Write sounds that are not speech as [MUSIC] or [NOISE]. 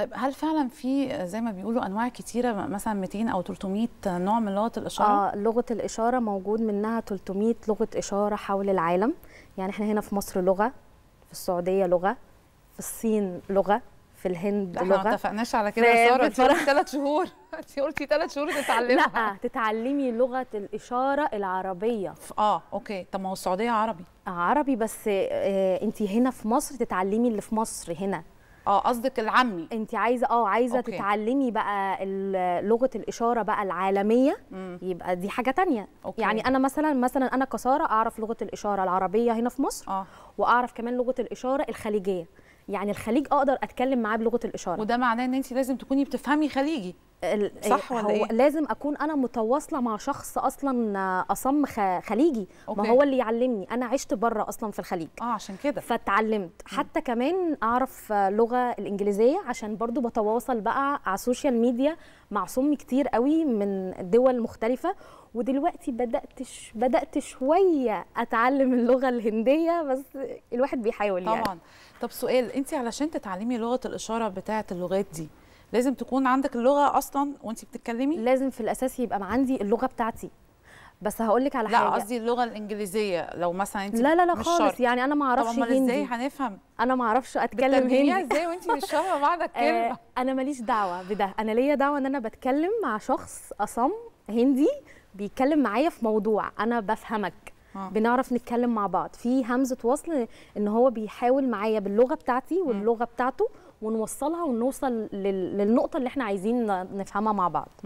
طيب هل فعلا في زي ما بيقولوا انواع كتيره مثلا 200 او 300 نوع من لغه الاشاره اه لغه الاشاره موجود منها 300 لغه اشاره حول العالم يعني احنا هنا في مصر لغه في السعوديه لغه في الصين لغه في الهند لغه ما اتفقناش على كده يا ساره انت ثلاث شهور [LAUGHS] انت قلتي ثلاث شهور تتعلمها لا تتعلمي لغه الاشاره العربيه اه اوكي طب ما هو السعوديه عربي عربي بس آه انت هنا في مصر تتعلمي اللي في مصر هنا اه قصدك العامي انت عايزه اه عايزه أوكي. تتعلمي بقى لغه الاشاره بقى العالميه مم. يبقى دي حاجه تانية أوكي. يعني انا مثلا مثلا انا كساره اعرف لغه الاشاره العربيه هنا في مصر أوه. واعرف كمان لغه الاشاره الخليجيه يعني الخليج اقدر اتكلم معاه بلغه الاشاره وده معناه ان انت لازم تكوني بتفهمي خليجي صح ولا إيه؟ لازم اكون انا متواصله مع شخص اصلا آه، اصم خليجي أوكي. ما هو اللي يعلمني انا عشت بره اصلا في الخليج اه عشان كده فاتعلمت حتى كمان اعرف لغه الانجليزيه عشان برضو بتواصل بقى على السوشيال ميديا مع صم كتير قوي من دول مختلفه ودلوقتي بدات بدات شويه اتعلم اللغه الهنديه بس الواحد بيحاول يعني. طبعا يعني. طب سؤال انت علشان تتعلمي لغه الاشاره بتاعه اللغات دي لازم تكون عندك اللغه اصلا وانت بتتكلمي لازم في الاساس يبقى عندي اللغه بتاعتي بس هقول لك على لا حاجه لا قصدي اللغه الانجليزيه لو مثلا انت لا لا لا خالص شرط. يعني انا ما اعرفش هندي ازاي هنفهم انا ما اعرفش اتكلم هندي [LAUGHS] ازاي وانت مش فاهمه بعض آه، الكلمه انا ماليش دعوه بده انا ليا دعوه ان انا بتكلم مع شخص اصم هندي بيتكلم معايا في موضوع انا بفهمك آه. بنعرف نتكلم مع بعض في همزه وصل ان هو بيحاول معايا باللغه بتاعتي واللغه بتاعته ونوصلها ونوصل للنقطه اللي احنا عايزين نفهمها مع بعض